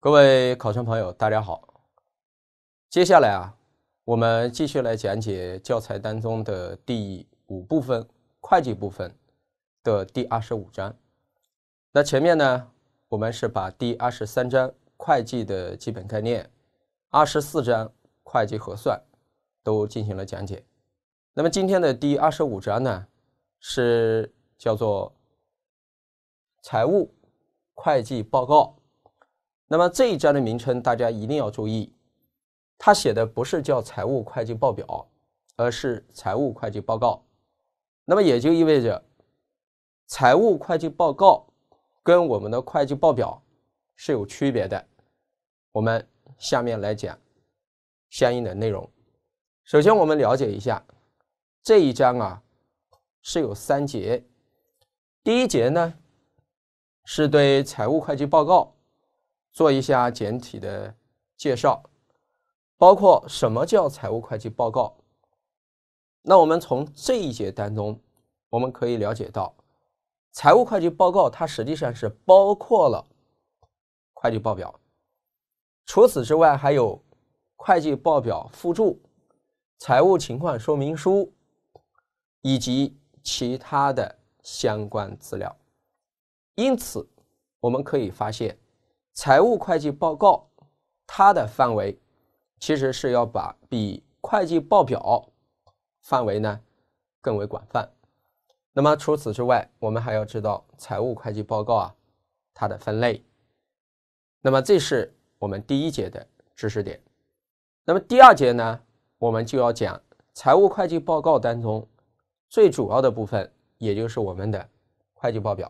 各位考生朋友，大家好。接下来啊，我们继续来讲解教材当中的第五部分会计部分的第二十五章。那前面呢，我们是把第二十三章会计的基本概念、二十四章会计核算都进行了讲解。那么今天的第二十五章呢，是叫做财务会计报告。那么这一章的名称大家一定要注意，它写的不是叫财务会计报表，而是财务会计报告。那么也就意味着，财务会计报告跟我们的会计报表是有区别的。我们下面来讲相应的内容。首先我们了解一下这一章啊是有三节，第一节呢是对财务会计报告。做一下简体的介绍，包括什么叫财务会计报告。那我们从这一节当中，我们可以了解到，财务会计报告它实际上是包括了会计报表，除此之外还有会计报表附注、财务情况说明书以及其他的相关资料。因此，我们可以发现。财务会计报告，它的范围其实是要把比会计报表范围呢更为广泛。那么除此之外，我们还要知道财务会计报告啊它的分类。那么这是我们第一节的知识点。那么第二节呢，我们就要讲财务会计报告当中最主要的部分，也就是我们的会计报表。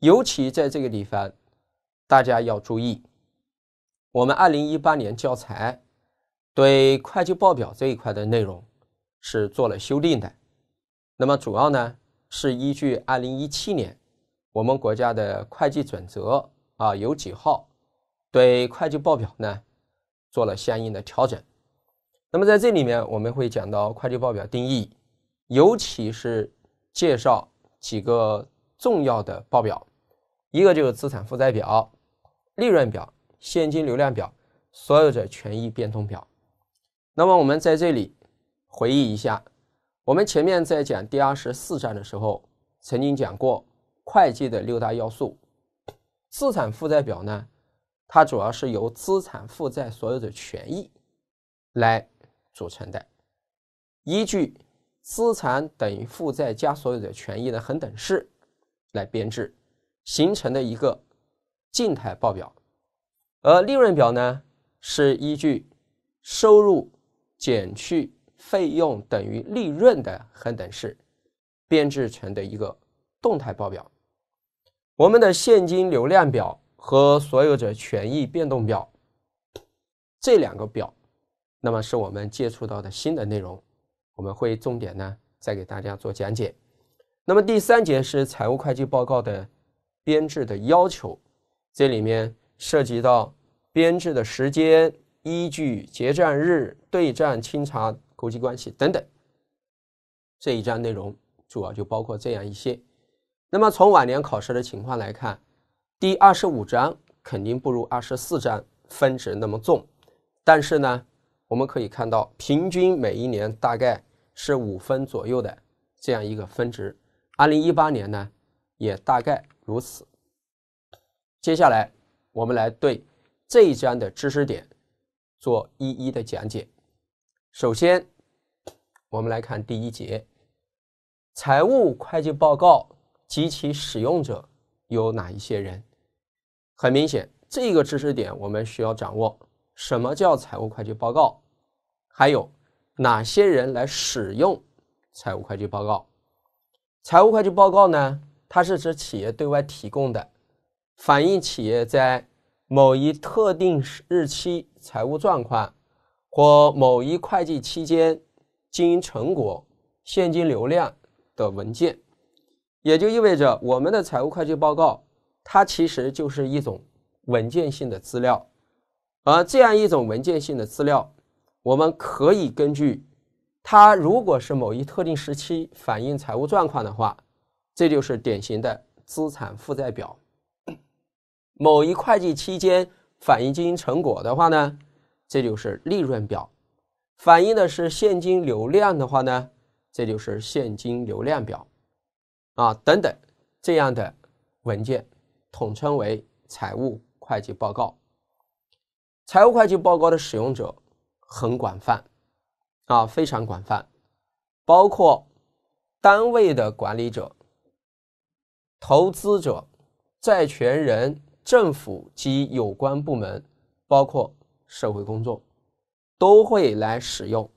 尤其在这个地方。大家要注意，我们二零一八年教材对会计报表这一块的内容是做了修订的。那么主要呢是依据二零一七年我们国家的会计准则啊，有几号对会计报表呢做了相应的调整。那么在这里面，我们会讲到会计报表定义，尤其是介绍几个重要的报表，一个就是资产负债表。利润表、现金流量表、所有者权益变动表。那么我们在这里回忆一下，我们前面在讲第二十四章的时候，曾经讲过会计的六大要素。资产负债表呢，它主要是由资产、负债、所有者权益来组成的，依据资产等于负债加所有者权益的恒等式来编制形成的一个。静态报表，而利润表呢是依据收入减去费用等于利润的恒等式编制成的一个动态报表。我们的现金流量表和所有者权益变动表这两个表，那么是我们接触到的新的内容，我们会重点呢再给大家做讲解。那么第三节是财务会计报告的编制的要求。这里面涉及到编制的时间、依据、结账日、对账、清查、国际关系等等，这一章内容主要就包括这样一些。那么从往年考试的情况来看，第二十五章肯定不如二十四章分值那么重，但是呢，我们可以看到平均每一年大概是五分左右的这样一个分值。二零一八年呢，也大概如此。接下来，我们来对这一章的知识点做一一的讲解。首先，我们来看第一节：财务会计报告及其使用者有哪一些人？很明显，这个知识点我们需要掌握什么叫财务会计报告，还有哪些人来使用财务会计报告。财务会计报告呢，它是指企业对外提供的。反映企业在某一特定日期财务状况或某一会计期间经营成果、现金流量的文件，也就意味着我们的财务会计报告，它其实就是一种文件性的资料。而这样一种文件性的资料，我们可以根据它，如果是某一特定时期反映财务状况的话，这就是典型的资产负债表。某一会计期间反映经营成果的话呢，这就是利润表；反映的是现金流量的话呢，这就是现金流量表。啊，等等这样的文件统称为财务会计报告。财务会计报告的使用者很广泛，啊，非常广泛，包括单位的管理者、投资者、债权人。政府及有关部门，包括社会公众，都会来使用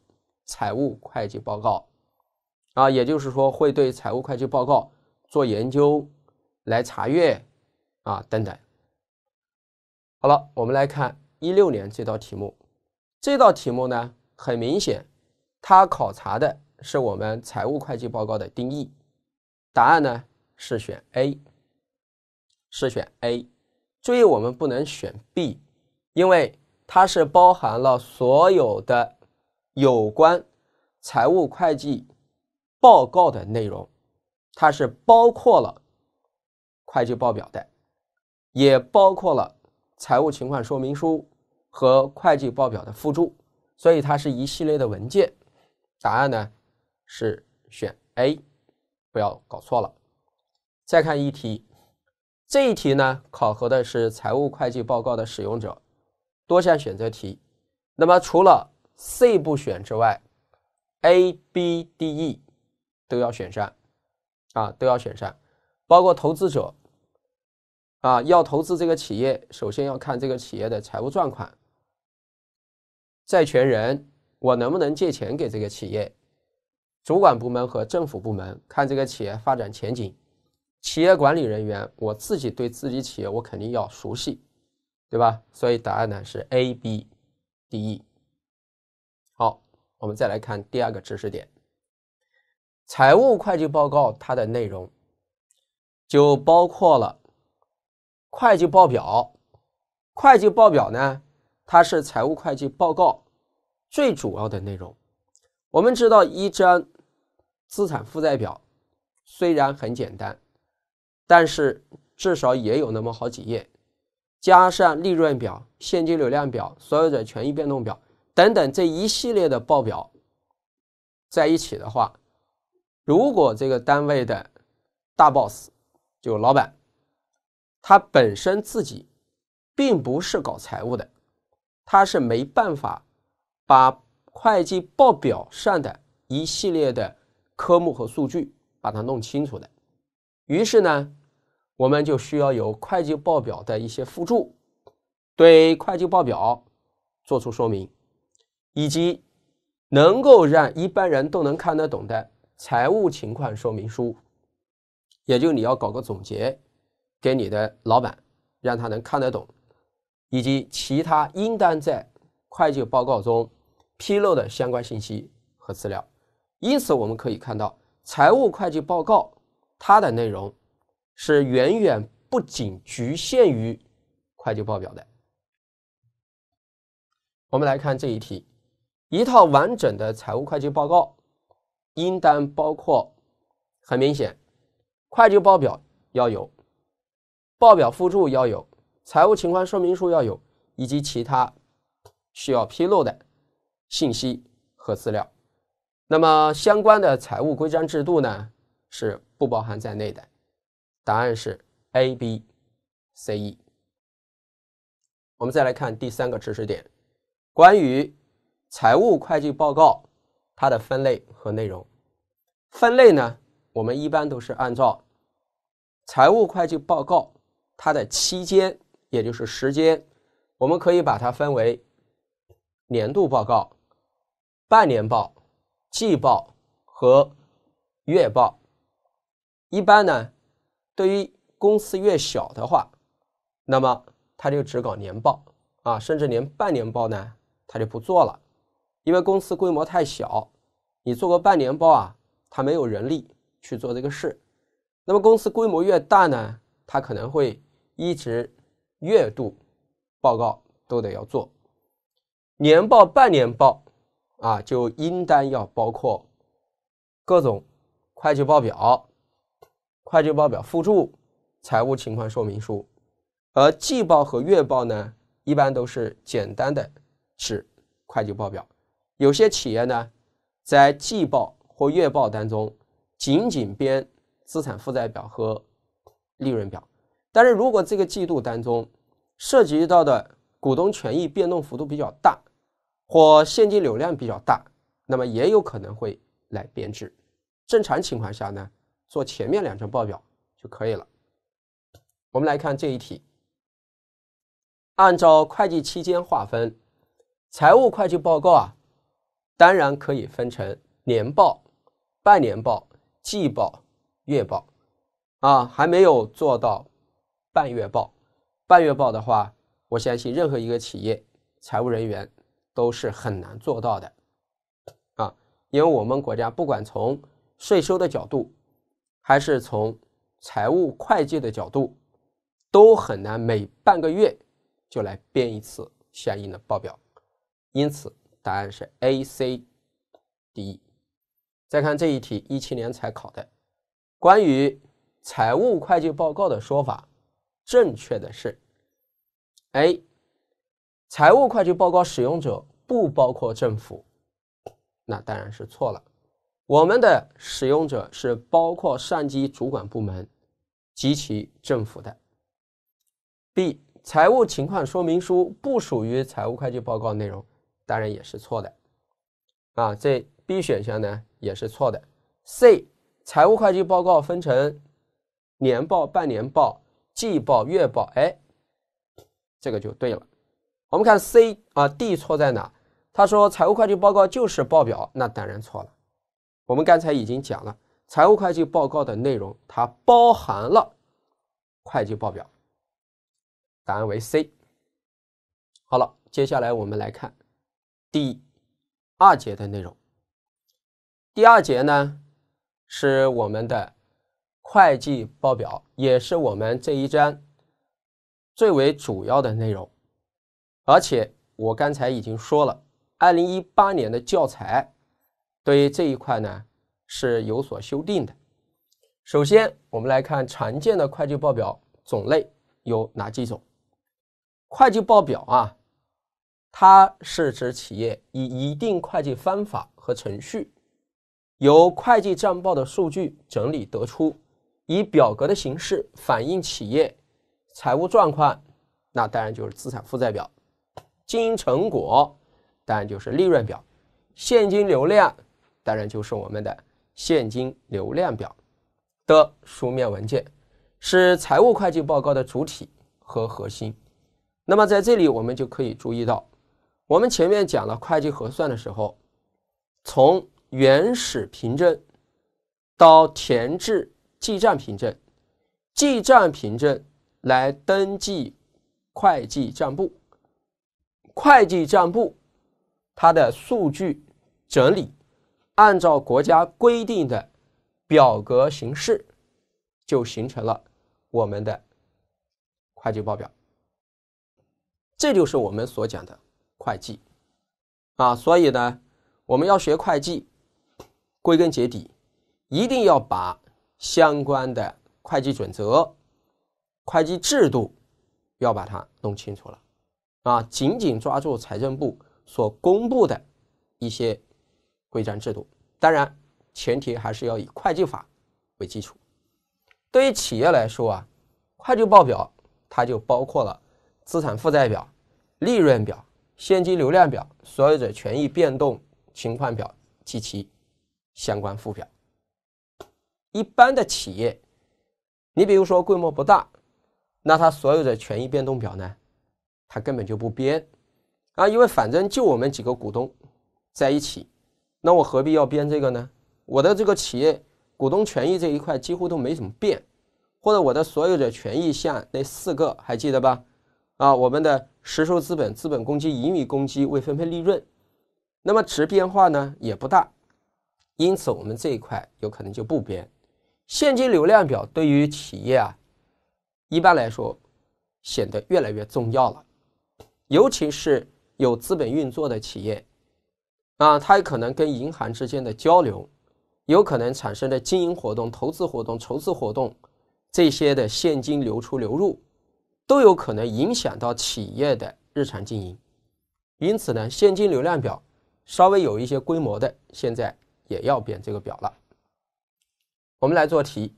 财务会计报告，啊，也就是说会对财务会计报告做研究、来查阅，啊，等等。好了，我们来看一六年这道题目。这道题目呢，很明显，它考察的是我们财务会计报告的定义。答案呢是选 A，是选 A。注意，我们不能选 B，因为它是包含了所有的有关财务会计报告的内容，它是包括了会计报表的，也包括了财务情况说明书和会计报表的附注，所以它是一系列的文件。答案呢是选 A，不要搞错了。再看一题。这一题呢，考核的是财务会计报告的使用者，多项选择题。那么除了 C 不选之外，ABDE 都要选上啊，都要选上。包括投资者啊，要投资这个企业，首先要看这个企业的财务状况。债权人，我能不能借钱给这个企业？主管部门和政府部门，看这个企业发展前景。企业管理人员，我自己对自己企业，我肯定要熟悉，对吧？所以答案呢是 A、B、D、E。好，我们再来看第二个知识点：财务会计报告它的内容就包括了会计报表。会计报表呢，它是财务会计报告最主要的内容。我们知道，一张资产负债表虽然很简单。但是至少也有那么好几页，加上利润表、现金流量表、所有者权益变动表等等这一系列的报表，在一起的话，如果这个单位的大 boss 就老板，他本身自己并不是搞财务的，他是没办法把会计报表上的一系列的科目和数据把它弄清楚的。于是呢，我们就需要有会计报表的一些附注，对会计报表做出说明，以及能够让一般人都能看得懂的财务情况说明书，也就你要搞个总结给你的老板，让他能看得懂，以及其他应当在会计报告中披露的相关信息和资料。因此，我们可以看到财务会计报告。它的内容是远远不仅局限于会计报表的。我们来看这一题：一套完整的财务会计报告应当包括，很明显，会计报表要有，报表附注要有，财务情况说明书要有，以及其他需要披露的信息和资料。那么相关的财务规章制度呢？是不包含在内的，答案是 A、B、C、E。我们再来看第三个知识点，关于财务会计报告它的分类和内容。分类呢，我们一般都是按照财务会计报告它的期间，也就是时间，我们可以把它分为年度报告、半年报、季报和月报。一般呢，对于公司越小的话，那么他就只搞年报啊，甚至连半年报呢，他就不做了，因为公司规模太小，你做个半年报啊，他没有人力去做这个事。那么公司规模越大呢，他可能会一直月度报告都得要做，年报、半年报啊，就应当要包括各种会计报表。会计报表附注、财务情况说明书，而季报和月报呢，一般都是简单的制会计报表。有些企业呢，在季报或月报当中，仅仅编资产负债表和利润表。但是如果这个季度当中涉及到的股东权益变动幅度比较大，或现金流量比较大，那么也有可能会来编制。正常情况下呢？做前面两张报表就可以了。我们来看这一题，按照会计期间划分，财务会计报告啊，当然可以分成年报、半年报、季报、月报，啊，还没有做到半月报。半月报的话，我相信任何一个企业财务人员都是很难做到的，啊，因为我们国家不管从税收的角度。还是从财务会计的角度，都很难每半个月就来编一次相应的报表，因此答案是 A、C、D。再看这一题，一七年才考的，关于财务会计报告的说法，正确的是 A，财务会计报告使用者不包括政府，那当然是错了。我们的使用者是包括上级主管部门及其政府的。B 财务情况说明书不属于财务会计报告内容，当然也是错的。啊，这 B 选项呢也是错的。C 财务会计报告分成年报、半年报、季报、月报，哎，这个就对了。我们看 C 啊，D 错在哪？他说财务会计报告就是报表，那当然错了。我们刚才已经讲了财务会计报告的内容，它包含了会计报表。答案为 C。好了，接下来我们来看第二节的内容。第二节呢是我们的会计报表，也是我们这一章最为主要的内容。而且我刚才已经说了，2018年的教材。对于这一块呢，是有所修订的。首先，我们来看常见的会计报表种类有哪几种。会计报表啊，它是指企业以一定会计方法和程序，由会计账报的数据整理得出，以表格的形式反映企业财务状况。那当然就是资产负债表，经营成果当然就是利润表，现金流量。当然，就是我们的现金流量表的书面文件，是财务会计报告的主体和核心。那么，在这里我们就可以注意到，我们前面讲了会计核算的时候，从原始凭证到填制记账凭证，记账凭证来登记会计账簿，会计账簿它的数据整理。按照国家规定的表格形式，就形成了我们的会计报表。这就是我们所讲的会计啊，所以呢，我们要学会计，归根结底，一定要把相关的会计准则、会计制度要把它弄清楚了啊，紧紧抓住财政部所公布的一些。规章制度，当然前提还是要以会计法为基础。对于企业来说啊，会计报表它就包括了资产负债表、利润表、现金流量表、所有者权益变动情况表及其相关附表。一般的企业，你比如说规模不大，那它所有的权益变动表呢，它根本就不编啊，因为反正就我们几个股东在一起。那我何必要编这个呢？我的这个企业股东权益这一块几乎都没怎么变，或者我的所有者权益项那四个还记得吧？啊，我们的实收资本、资本公积、盈余公积、未分配利润，那么值变化呢也不大，因此我们这一块有可能就不编。现金流量表对于企业啊，一般来说显得越来越重要了，尤其是有资本运作的企业。啊，它可能跟银行之间的交流，有可能产生的经营活动、投资活动、筹资活动这些的现金流出、流入，都有可能影响到企业的日常经营。因此呢，现金流量表稍微有一些规模的，现在也要变这个表了。我们来做题，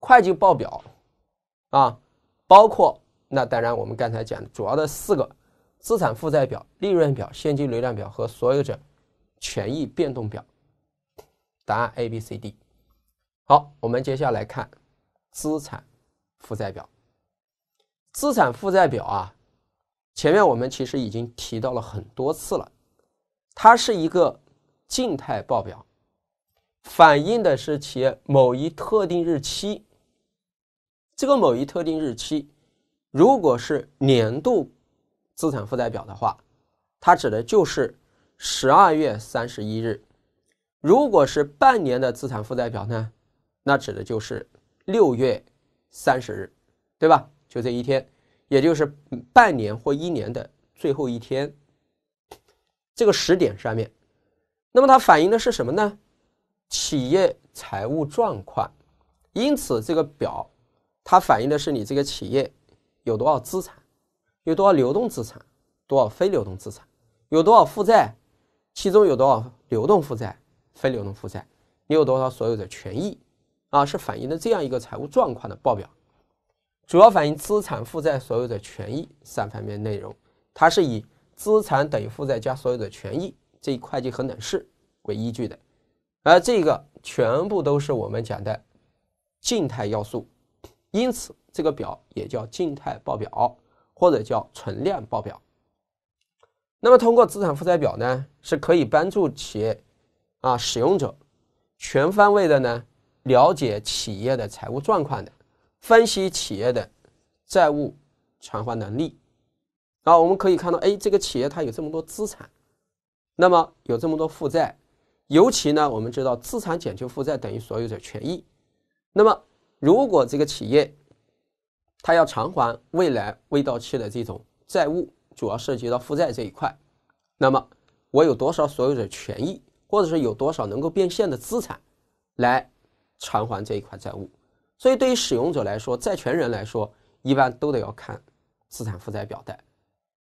会计报表啊，包括那当然我们刚才讲的主要的四个资产负债表、利润表、现金流量表和所有者。权益变动表，答案 A、B、C、D。好，我们接下来看资产负债表。资产负债表啊，前面我们其实已经提到了很多次了，它是一个静态报表，反映的是企业某一特定日期。这个某一特定日期，如果是年度资产负债表的话，它指的就是。十二月三十一日，如果是半年的资产负债表呢，那指的就是六月三十日，对吧？就这一天，也就是半年或一年的最后一天，这个时点上面。那么它反映的是什么呢？企业财务状况。因此，这个表它反映的是你这个企业有多少资产，有多少流动资产，多少非流动资产，有多少负债。其中有多少流动负债、非流动负债？你有多少所有者权益？啊，是反映的这样一个财务状况的报表，主要反映资产负债、所有者权益三方面内容。它是以资产等于负债加所有者权益这一会计恒等式为依据的，而这个全部都是我们讲的静态要素，因此这个表也叫静态报表，或者叫存量报表。那么，通过资产负债表呢，是可以帮助企业啊使用者全方位的呢了解企业的财务状况的，分析企业的债务偿还能力。啊，我们可以看到，哎，这个企业它有这么多资产，那么有这么多负债，尤其呢，我们知道资产减去负债等于所有者权益。那么，如果这个企业它要偿还未来未到期的这种债务。主要涉及到负债这一块，那么我有多少所有者权益，或者是有多少能够变现的资产，来偿还这一块债务。所以对于使用者来说，债权人来说，一般都得要看资产负债表的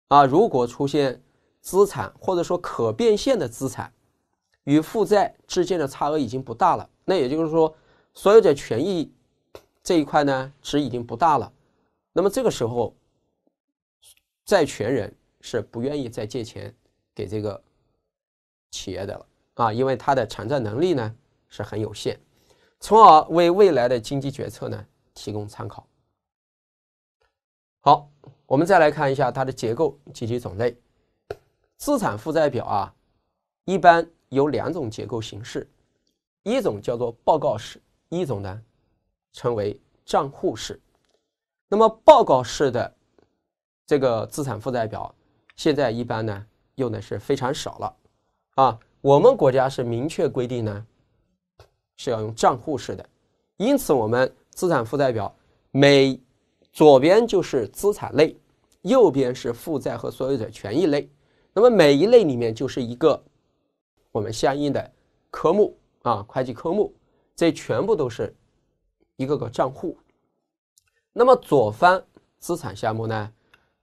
啊。如果出现资产或者说可变现的资产与负债之间的差额已经不大了，那也就是说所有者权益这一块呢值已经不大了。那么这个时候。债权人是不愿意再借钱给这个企业的了啊，因为它的偿债能力呢是很有限，从而为未来的经济决策呢提供参考。好，我们再来看一下它的结构及其种类。资产负债表啊，一般有两种结构形式，一种叫做报告式，一种呢称为账户式。那么报告式的。这个资产负债表现在一般呢用的是非常少了啊。我们国家是明确规定呢是要用账户式的，因此我们资产负债表每左边就是资产类，右边是负债和所有者权益类。那么每一类里面就是一个我们相应的科目啊，会计科目，这全部都是一个个账户。那么左方资产项目呢？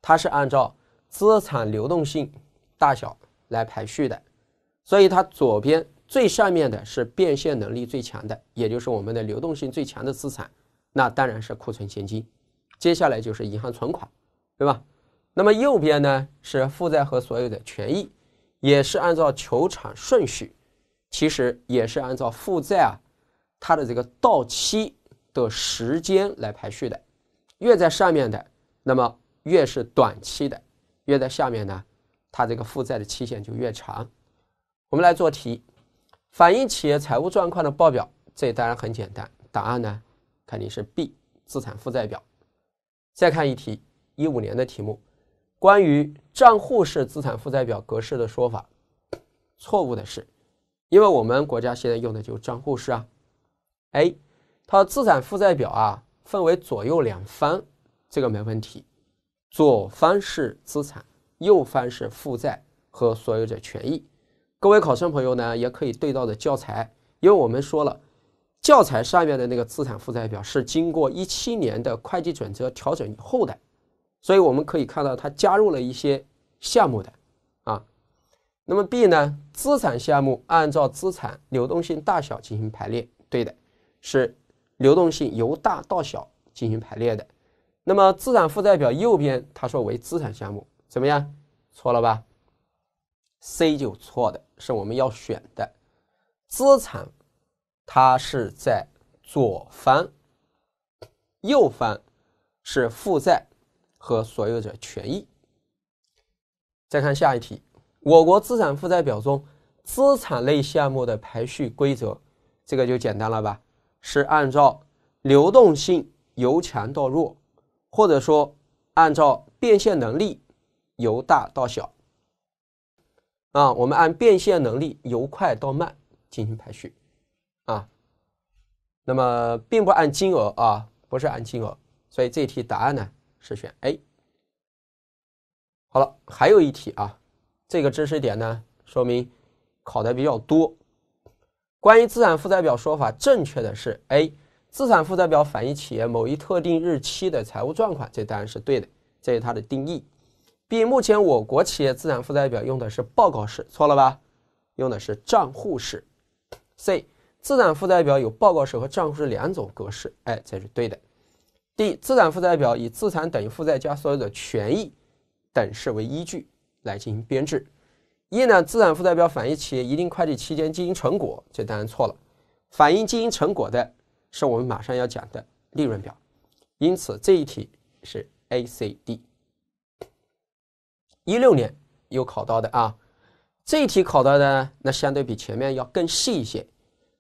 它是按照资产流动性大小来排序的，所以它左边最上面的是变现能力最强的，也就是我们的流动性最强的资产，那当然是库存现金，接下来就是银行存款，对吧？那么右边呢是负债和所有的权益，也是按照求偿顺序，其实也是按照负债啊它的这个到期的时间来排序的，越在上面的，那么。越是短期的，越在下面呢，它这个负债的期限就越长。我们来做题，反映企业财务状况的报表，这当然很简单，答案呢肯定是 B，资产负债表。再看一题，一五年的题目，关于账户式资产负债表格式的说法，错误的是，因为我们国家现在用的就是账户式啊。A，它资产负债表啊分为左右两方，这个没问题。左方是资产，右方是负债和所有者权益。各位考生朋友呢，也可以对照着教材，因为我们说了，教材上面的那个资产负债表是经过一七年的会计准则调整以后的，所以我们可以看到它加入了一些项目的啊。那么 B 呢，资产项目按照资产流动性大小进行排列，对的，是流动性由大到小进行排列的。那么资产负债表右边，他说为资产项目，怎么样？错了吧？C 就错的，是我们要选的。资产它是在左方，右方是负债和所有者权益。再看下一题，我国资产负债表中资产类项目的排序规则，这个就简单了吧？是按照流动性由强到弱。或者说，按照变现能力由大到小，啊，我们按变现能力由快到慢进行排序，啊，那么并不按金额啊，不是按金额，所以这一题答案呢是选 A。好了，还有一题啊，这个知识点呢说明考的比较多，关于资产负债表说法正确的是 A。资产负债表反映企业某一特定日期的财务状况，这当然是对的，这是它的定义。B. 目前我国企业资产负债表用的是报告式，错了吧？用的是账户式。C. 资产负债表有报告式和账户式两种格式，哎，这是对的。D. 资产负债表以资产等于负债加所有者权益等式为依据来进行编制。E. 呢，资产负债表反映企业一定会计期间经营成果，这当然错了，反映经营成果的。是我们马上要讲的利润表，因此这一题是 A、C、D。一六年有考到的啊，这一题考到的那相对比前面要更细一些。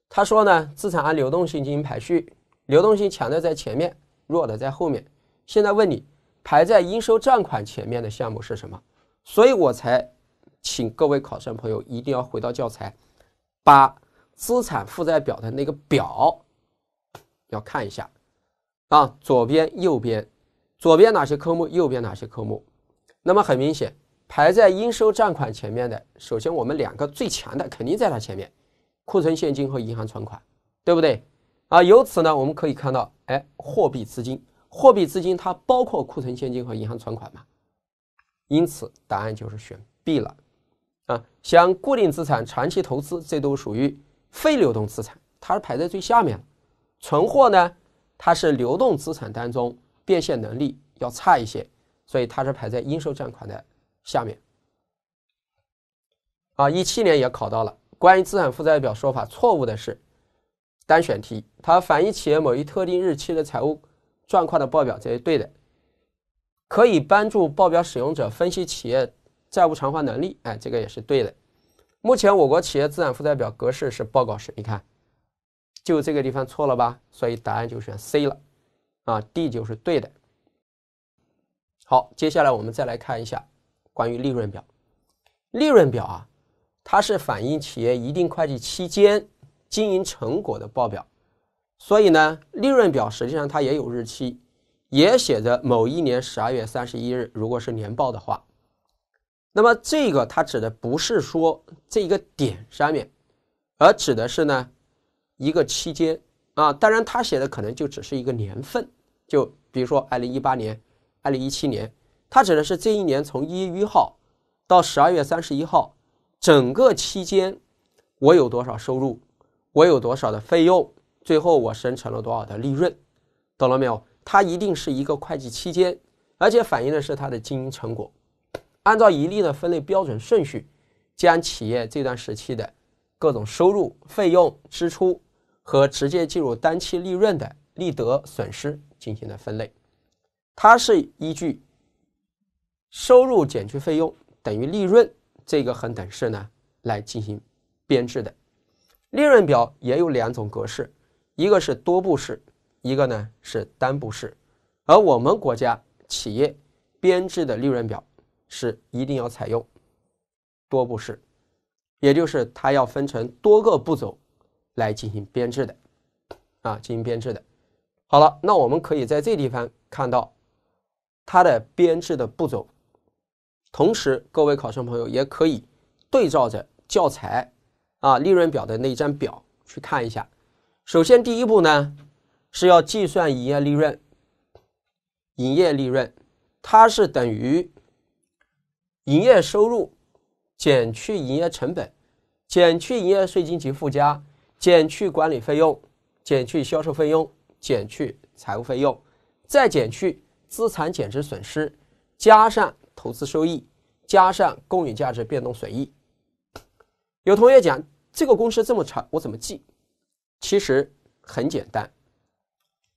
他说呢，资产按流动性进行排序，流动性强的在前面，弱的在后面。现在问你，排在应收账款前面的项目是什么？所以我才请各位考生朋友一定要回到教材，把资产负债表的那个表。要看一下啊，左边、右边，左边哪些科目，右边哪些科目。那么很明显，排在应收账款前面的，首先我们两个最强的肯定在它前面，库存现金和银行存款，对不对？啊，由此呢，我们可以看到，哎，货币资金，货币资金它包括库存现金和银行存款嘛？因此，答案就是选 B 了。啊，像固定资产、长期投资，这都属于非流动资产，它是排在最下面存货呢，它是流动资产当中变现能力要差一些，所以它是排在应收账款的下面。啊，一七年也考到了关于资产负债表说法错误的是单选题。它反映企业某一特定日期的财务状况的报表，这是对的。可以帮助报表使用者分析企业债务偿还能力，哎，这个也是对的。目前我国企业资产负债表格式是报告式，你看。就这个地方错了吧，所以答案就选 C 了，啊，D 就是对的。好，接下来我们再来看一下关于利润表。利润表啊，它是反映企业一定会计期间经营成果的报表，所以呢，利润表实际上它也有日期，也写着某一年十二月三十一日，如果是年报的话，那么这个它指的不是说这个点上面，而指的是呢。一个期间啊，当然他写的可能就只是一个年份，就比如说二零一八年、二零一七年，他指的是这一年从一月一号到十二月三十一号整个期间，我有多少收入，我有多少的费用，最后我生成了多少的利润，懂了没有？它一定是一个会计期间，而且反映的是它的经营成果，按照一定的分类标准顺序，将企业这段时期的。各种收入、费用、支出和直接计入当期利润的利得、损失进行了分类。它是依据收入减去费用等于利润这个恒等式呢来进行编制的。利润表也有两种格式，一个是多步式，一个呢是单步式。而我们国家企业编制的利润表是一定要采用多步式。也就是它要分成多个步骤来进行编制的，啊，进行编制的。好了，那我们可以在这地方看到它的编制的步骤。同时，各位考生朋友也可以对照着教材啊利润表的那一张表去看一下。首先，第一步呢是要计算营业利润。营业利润它是等于营业收入。减去营业成本，减去营业税金及附加，减去管理费用，减去销售费用，减去财务费用，再减去资产减值损失，加上投资收益，加上公允价值变动损益。有同学讲这个公式这么长，我怎么记？其实很简单，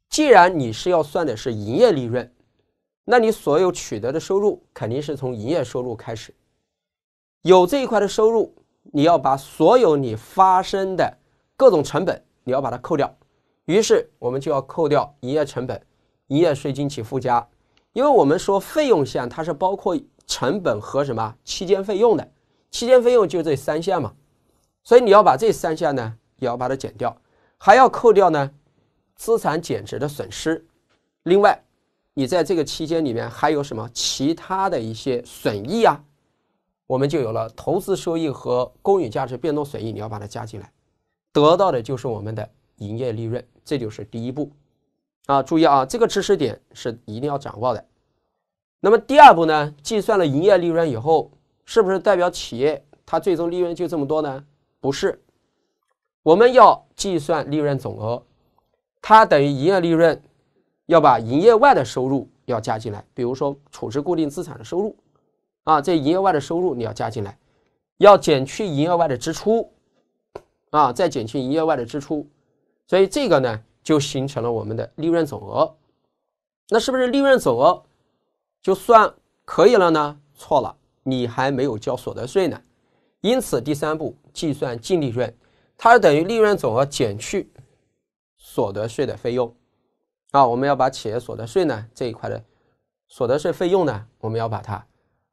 既然你是要算的是营业利润，那你所有取得的收入肯定是从营业收入开始。有这一块的收入，你要把所有你发生的各种成本，你要把它扣掉。于是我们就要扣掉营业成本、营业税金及附加，因为我们说费用项它是包括成本和什么期间费用的，期间费用就这三项嘛。所以你要把这三项呢也要把它减掉，还要扣掉呢资产减值的损失。另外，你在这个期间里面还有什么其他的一些损益啊？我们就有了投资收益和公允价值变动损益，你要把它加进来，得到的就是我们的营业利润，这就是第一步，啊，注意啊，这个知识点是一定要掌握的。那么第二步呢，计算了营业利润以后，是不是代表企业它最终利润就这么多呢？不是，我们要计算利润总额，它等于营业利润，要把营业外的收入要加进来，比如说处置固定资产的收入。啊，这营业外的收入你要加进来，要减去营业外的支出，啊，再减去营业外的支出，所以这个呢就形成了我们的利润总额。那是不是利润总额就算可以了呢？错了，你还没有交所得税呢。因此第三步计算净利润，它是等于利润总额减去所得税的费用。啊，我们要把企业所得税呢这一块的所得税费用呢，我们要把它。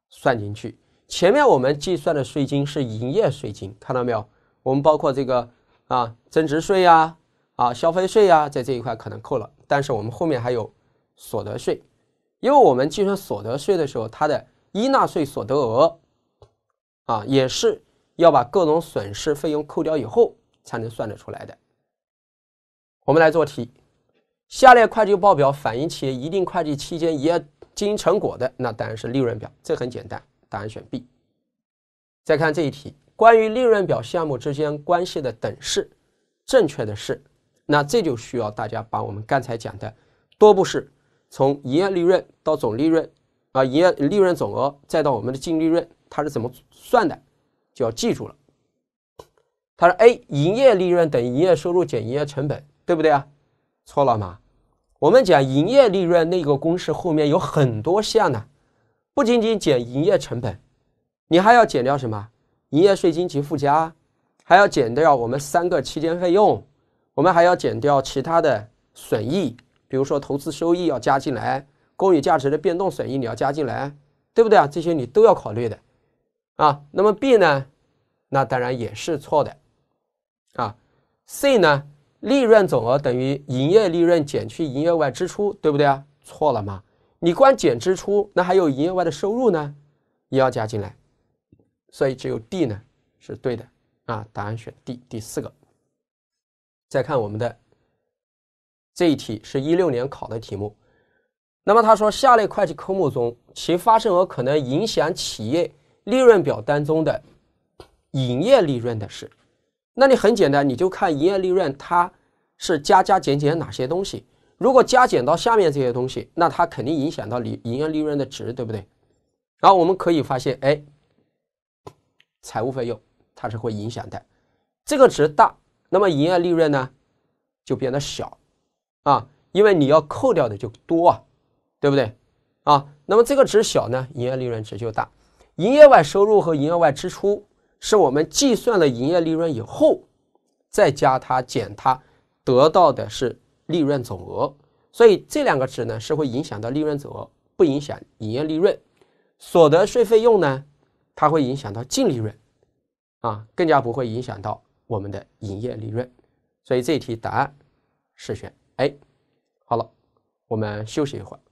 算进去，前面我们计算的税金是营业税金，看到没有？我们包括这个啊增值税呀、啊消费税呀，在这一块可能扣了，但是我们后面还有所得税，因为我们计算所得税的时候，它的一纳税所得额啊也是要把各种损失费用扣掉以后才能算得出来的。我们来做题，下列会计报表反映企业一定会计期间业。经营成果的那当然是利润表，这很简单，答案选 B。再看这一题，关于利润表项目之间关系的等式，正确的是，那这就需要大家把我们刚才讲的多步式，从营业利润到总利润，啊，营业利润总额再到我们的净利润，它是怎么算的，就要记住了。它说 A，营业利润等于营业收入减营业成本，对不对啊？错了吗？我们讲营业利润那个公式后面有很多项呢，不仅仅减营业成本，你还要减掉什么营业税金及附加，还要减掉我们三个期间费用，我们还要减掉其他的损益，比如说投资收益要加进来，公允价值的变动损益你要加进来，对不对啊？这些你都要考虑的啊。那么 B 呢？那当然也是错的啊。C 呢？利润总额等于营业利润减去营业外支出，对不对啊？错了嘛，你光减支出，那还有营业外的收入呢，也要加进来，所以只有 D 呢是对的啊，答案选 D，第四个。再看我们的这一题，是一六年考的题目，那么他说，下列会计科目中，其发生额可能影响企业利润表当中的营业利润的是？那你很简单，你就看营业利润，它是加加减减哪些东西？如果加减到下面这些东西，那它肯定影响到你营业利润的值，对不对？然后我们可以发现，哎，财务费用它是会影响的，这个值大，那么营业利润呢就变得小，啊，因为你要扣掉的就多啊，对不对？啊，那么这个值小呢，营业利润值就大，营业外收入和营业外支出。是我们计算了营业利润以后，再加它减它，得到的是利润总额。所以这两个值呢，是会影响到利润总额，不影响营业利润。所得税费用呢，它会影响到净利润，啊，更加不会影响到我们的营业利润。所以这一题答案是选 A。好了，我们休息一会儿。